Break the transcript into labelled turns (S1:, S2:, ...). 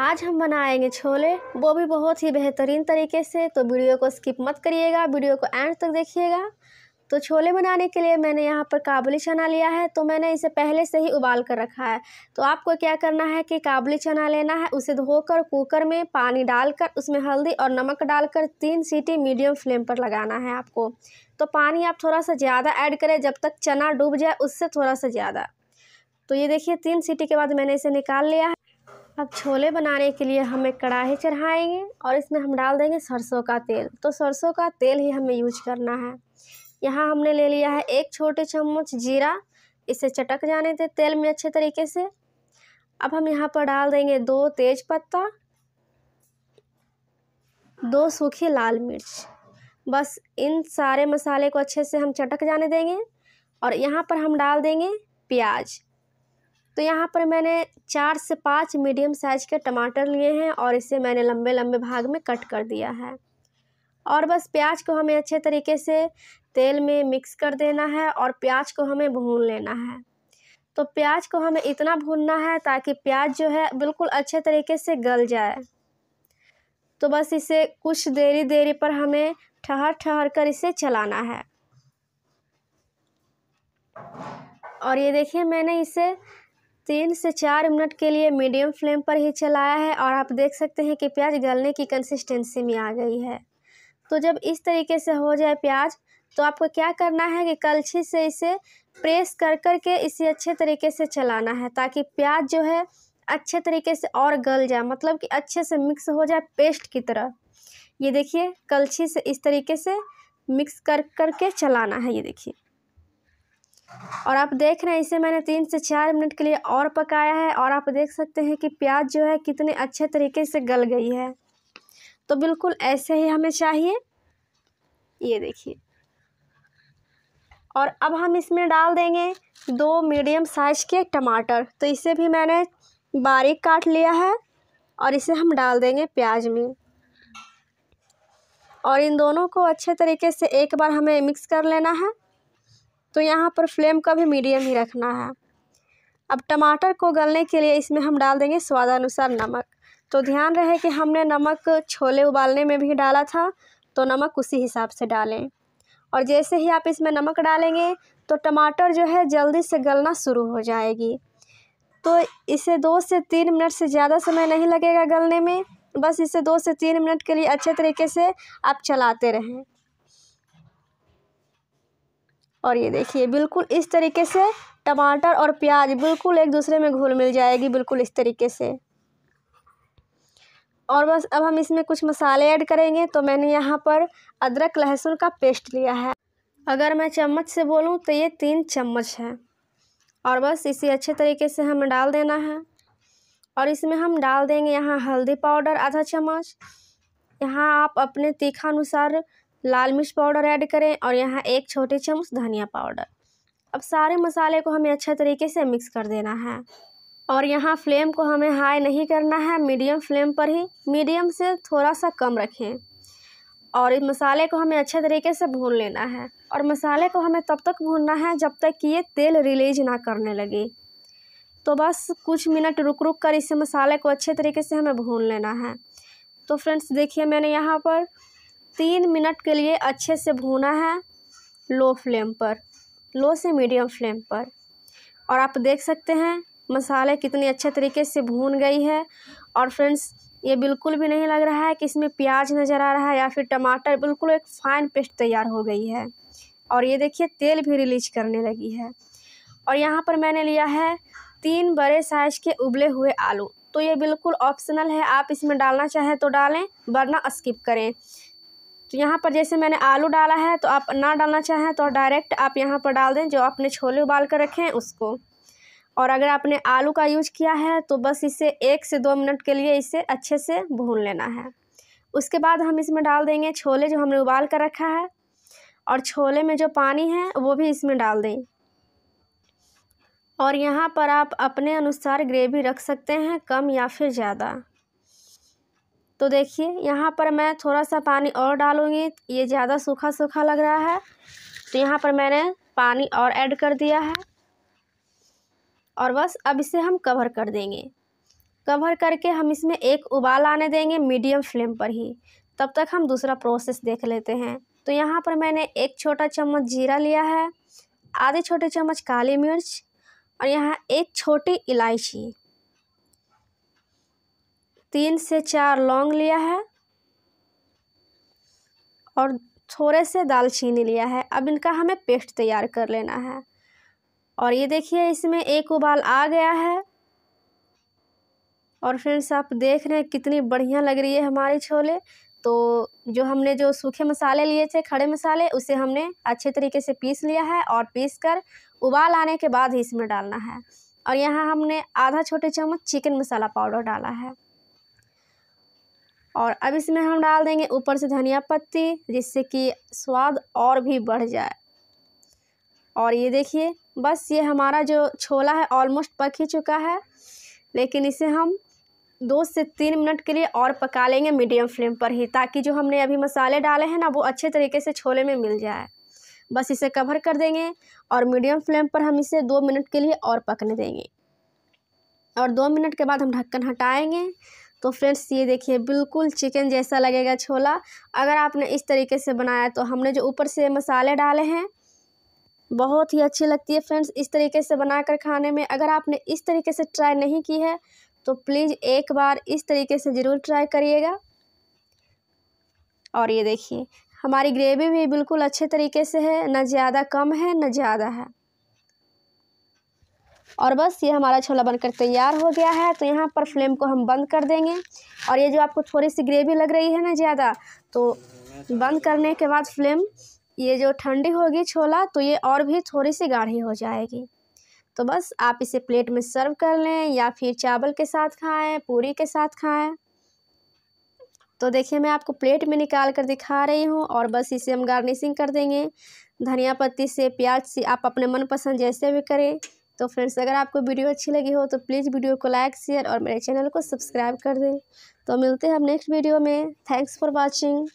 S1: आज हम बनाएंगे छोले वो भी बहुत ही बेहतरीन तरीके से तो वीडियो को स्किप मत करिएगा वीडियो को एंड तक देखिएगा तो छोले बनाने के लिए मैंने यहाँ पर काबुली चना लिया है तो मैंने इसे पहले से ही उबाल कर रखा है तो आपको क्या करना है कि काबुली चना लेना है उसे धोकर कुकर में पानी डालकर उसमें हल्दी और नमक डालकर तीन सीटी मीडियम फ्लेम पर लगाना है आपको तो पानी आप थोड़ा सा ज़्यादा ऐड करें जब तक चना डूब जाए उससे थोड़ा सा ज़्यादा तो ये देखिए तीन सीटी के बाद मैंने इसे निकाल लिया है अब छोले बनाने के लिए हमें कढ़ाई चढ़ाएंगे और इसमें हम डाल देंगे सरसों का तेल तो सरसों का तेल ही हमें यूज करना है यहाँ हमने ले लिया है एक छोटे चम्मच जीरा इसे चटक जाने दें तेल में अच्छे तरीके से अब हम यहाँ पर डाल देंगे दो तेज पत्ता दो सूखी लाल मिर्च बस इन सारे मसाले को अच्छे से हम चटक जाने देंगे और यहाँ पर हम डाल देंगे प्याज तो यहाँ पर मैंने चार से पाँच मीडियम साइज के टमाटर लिए हैं और इसे मैंने लंबे लंबे भाग में कट कर दिया है और बस प्याज को हमें अच्छे तरीके से तेल में मिक्स कर देना है और प्याज को हमें भून लेना है तो प्याज को हमें इतना भूनना है ताकि प्याज जो है बिल्कुल अच्छे तरीके से गल जाए तो बस इसे कुछ देरी देरी पर हमें ठहर ठहर कर इसे चलाना है और ये देखिए मैंने इसे तीन से चार मिनट के लिए मीडियम फ्लेम पर ही चलाया है और आप देख सकते हैं कि प्याज गलने की कंसिस्टेंसी में आ गई है तो जब इस तरीके से हो जाए प्याज तो आपको क्या करना है कि कलछी से इसे प्रेस कर कर के इसे अच्छे तरीके से चलाना है ताकि प्याज जो है अच्छे तरीके से और गल जाए मतलब कि अच्छे से मिक्स हो जाए पेस्ट की तरह ये देखिए कलछी से इस तरीके से मिक्स कर कर के चलाना है ये देखिए और आप देख रहे हैं इसे मैंने तीन से चार मिनट के लिए और पकाया है और आप देख सकते हैं कि प्याज जो है कितने अच्छे तरीके से गल गई है तो बिल्कुल ऐसे ही हमें चाहिए ये देखिए और अब हम इसमें डाल देंगे दो मीडियम साइज़ के टमाटर तो इसे भी मैंने बारीक काट लिया है और इसे हम डाल देंगे प्याज में और इन दोनों को अच्छे तरीके से एक बार हमें मिक्स कर लेना है तो यहाँ पर फ्लेम का भी मीडियम ही रखना है अब टमाटर को गलने के लिए इसमें हम डाल देंगे स्वादानुसार नमक तो ध्यान रहे कि हमने नमक छोले उबालने में भी डाला था तो नमक उसी हिसाब से डालें और जैसे ही आप इसमें नमक डालेंगे तो टमाटर जो है जल्दी से गलना शुरू हो जाएगी तो इसे दो से तीन मिनट से ज़्यादा समय नहीं लगेगा गलने में बस इसे दो से तीन मिनट के लिए अच्छे तरीके से आप चलाते रहें और ये देखिए बिल्कुल इस तरीके से टमाटर और प्याज बिल्कुल एक दूसरे में घुल मिल जाएगी बिल्कुल इस तरीके से और बस अब हम इसमें कुछ मसाले ऐड करेंगे तो मैंने यहाँ पर अदरक लहसुन का पेस्ट लिया है अगर मैं चम्मच से बोलूँ तो ये तीन चम्मच है और बस इसे अच्छे तरीके से हमें डाल देना है और इसमें हम डाल देंगे यहाँ हल्दी पाउडर आधा चम्मच यहाँ आप अपने तीखा अनुसार लाल मिर्च पाउडर ऐड करें और यहाँ एक छोटे चम्मच धनिया पाउडर अब सारे मसाले को हमें अच्छे तरीके से मिक्स कर देना है और यहाँ फ्लेम को हमें हाई नहीं करना है मीडियम फ्लेम पर ही मीडियम से थोड़ा सा कम रखें और इस मसाले को हमें अच्छे तरीके से भून लेना है और मसाले को हमें तब तक भूनना है जब तक कि ये तेल रिलीज ना करने लगे तो बस कुछ मिनट रुक रुक कर इसे मसाले को अच्छे तरीके से हमें भून लेना है तो फ्रेंड्स देखिए मैंने यहाँ पर तीन मिनट के लिए अच्छे से भूना है लो फ्लेम पर लो से मीडियम फ्लेम पर और आप देख सकते हैं मसाले कितने अच्छे तरीके से भून गई है और फ्रेंड्स ये बिल्कुल भी नहीं लग रहा है कि इसमें प्याज नज़र आ रहा है या फिर टमाटर बिल्कुल एक फाइन पेस्ट तैयार हो गई है और ये देखिए तेल भी रिलीज करने लगी है और यहाँ पर मैंने लिया है तीन बड़े साइज़ के उबले हुए आलू तो ये बिल्कुल ऑप्शनल है आप इसमें डालना चाहें तो डालें वरना स्किप करें तो यहाँ पर जैसे मैंने आलू डाला है तो आप ना डालना चाहें तो डायरेक्ट आप यहाँ पर डाल दें जो आपने छोले उबाल कर रखे हैं उसको और अगर आपने आलू का यूज किया है तो बस इसे एक से दो मिनट के लिए इसे अच्छे से भून लेना है उसके बाद हम इसमें डाल देंगे छोले जो हमने उबाल कर रखा है और छोले में जो पानी है वो भी इसमें डाल दें और यहाँ पर आप अपने अनुसार ग्रेवी रख सकते हैं कम या फिर ज़्यादा तो देखिए यहाँ पर मैं थोड़ा सा पानी और डालूँगी ये ज़्यादा सूखा सूखा लग रहा है तो यहाँ पर मैंने पानी और ऐड कर दिया है और बस अब इसे हम कवर कर देंगे कवर करके हम इसमें एक उबाल आने देंगे मीडियम फ्लेम पर ही तब तक हम दूसरा प्रोसेस देख लेते हैं तो यहाँ पर मैंने एक छोटा चम्मच जीरा लिया है आधे छोटे चम्मच काली मिर्च और यहाँ एक छोटी इलायची तीन से चार लौंग लिया है और थोड़े से दालचीनी लिया है अब इनका हमें पेस्ट तैयार कर लेना है और ये देखिए इसमें एक उबाल आ गया है और फ्रेंड्स आप देख रहे हैं कितनी बढ़िया लग रही है हमारे छोले तो जो हमने जो सूखे मसाले लिए थे खड़े मसाले उसे हमने अच्छे तरीके से पीस लिया है और पीस कर उबाल आने के बाद ही इसमें डालना है और यहाँ हमने आधा छोटे चम्मच चिकन मसाला पाउडर डाला है और अब इसमें हम डाल देंगे ऊपर से धनिया पत्ती जिससे कि स्वाद और भी बढ़ जाए और ये देखिए बस ये हमारा जो छोला है ऑलमोस्ट पक ही चुका है लेकिन इसे हम दो से तीन मिनट के लिए और पका लेंगे मीडियम फ्लेम पर ही ताकि जो हमने अभी मसाले डाले हैं ना वो अच्छे तरीके से छोले में मिल जाए बस इसे कवर कर देंगे और मीडियम फ्लेम पर हम इसे दो मिनट के लिए और पकने देंगे और दो मिनट के बाद हम ढक्कन हटाएंगे तो फ्रेंड्स ये देखिए बिल्कुल चिकन जैसा लगेगा छोला अगर आपने इस तरीके से बनाया तो हमने जो ऊपर से मसाले डाले हैं बहुत ही अच्छी लगती है फ्रेंड्स इस तरीके से बनाकर खाने में अगर आपने इस तरीके से ट्राई नहीं की है तो प्लीज़ एक बार इस तरीके से ज़रूर ट्राई करिएगा और ये देखिए हमारी ग्रेवी भी बिल्कुल अच्छे तरीके से है ना ज़्यादा कम है ना ज़्यादा है और बस ये हमारा छोला बनकर तैयार हो गया है तो यहाँ पर फ्लेम को हम बंद कर देंगे और ये जो आपको थोड़ी सी ग्रेवी लग रही है ना ज़्यादा तो बंद करने के बाद फ्लेम ये जो ठंडी होगी छोला तो ये और भी थोड़ी सी गाढ़ी हो जाएगी तो बस आप इसे प्लेट में सर्व कर लें या फिर चावल के साथ खाएं पूरी के साथ खाएं तो देखिए मैं आपको प्लेट में निकाल कर दिखा रही हूँ और बस इसे हम गार्निशिंग कर देंगे धनिया पत्ती से प्याज से आप अपने मनपसंद जैसे भी करें तो फ्रेंड्स अगर आपको वीडियो अच्छी लगी हो तो प्लीज़ वीडियो को लाइक शेयर और मेरे चैनल को सब्सक्राइब कर दें तो मिलते हैं हम नेक्स्ट वीडियो में थैंक्स फॉर वॉचिंग